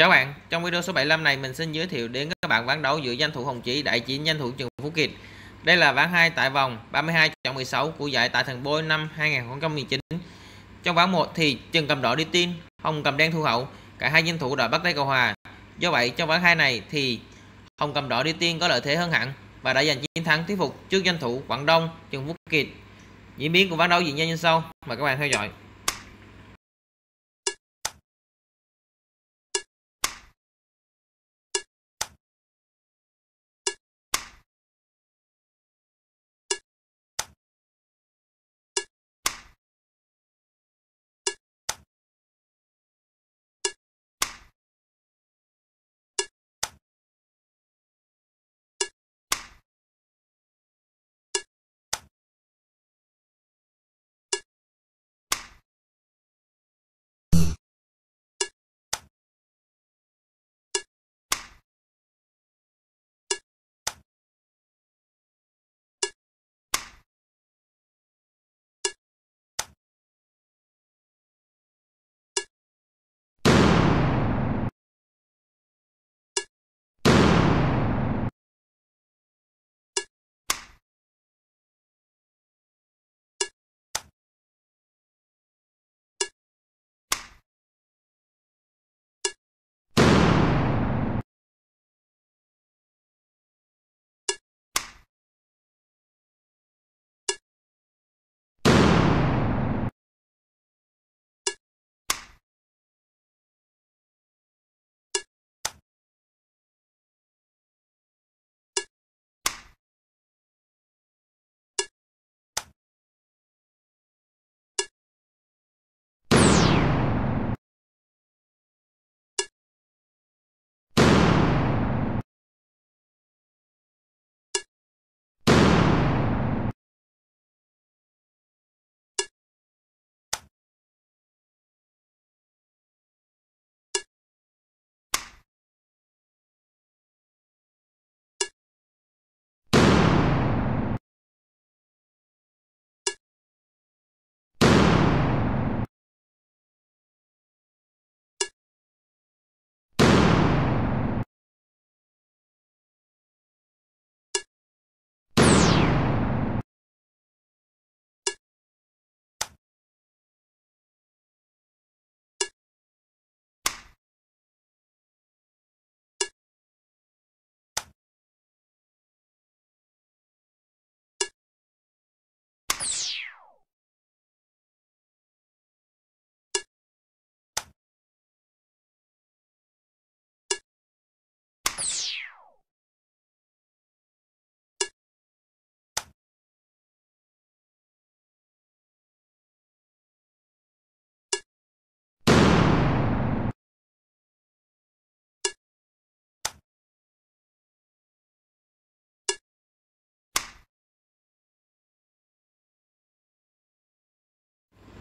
Chào bạn, trong video số 75 này mình xin giới thiệu đến các bạn ván đấu giữa danh thủ Hồng Chỉ đại chiến danh thủ Trường Phú Kiệt. Đây là ván 2 tại vòng 32 chọn 16 của giải tại Thần Bôi năm 2019. Trong ván 1 thì Trần cầm đỏ đi tin, Hồng cầm đen thu hậu, cả hai danh thủ đã bắt tay cầu hòa. Do vậy trong ván 2 này thì Hồng cầm đỏ đi tiên có lợi thế hơn hẳn và đã giành chiến thắng thuyết phục trước danh thủ Quảng Đông Trường Phú Kiệt. Diễn biến của ván đấu diễn ra như sau, mời các bạn theo dõi.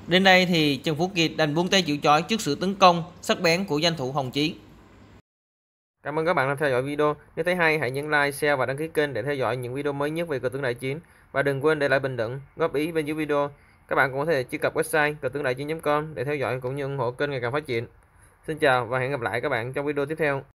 Đến đây thì Trần Phú Kiệt đành buông tay chịu chói trước sự tấn công sắc bén của danh thủ Hồng Chí. Cảm ơn các bạn đã theo dõi video. Nếu thấy hay hãy nhấn like, share và đăng ký kênh để theo dõi những video mới nhất về cờ tướng đại chiến và đừng quên để lại bình luận, góp ý bên dưới video. Các bạn cũng có thể truy cập website cờ tướng đại chiến.com để theo dõi cũng như ủng hộ kênh ngày càng phát triển. Xin chào và hẹn gặp lại các bạn trong video tiếp theo.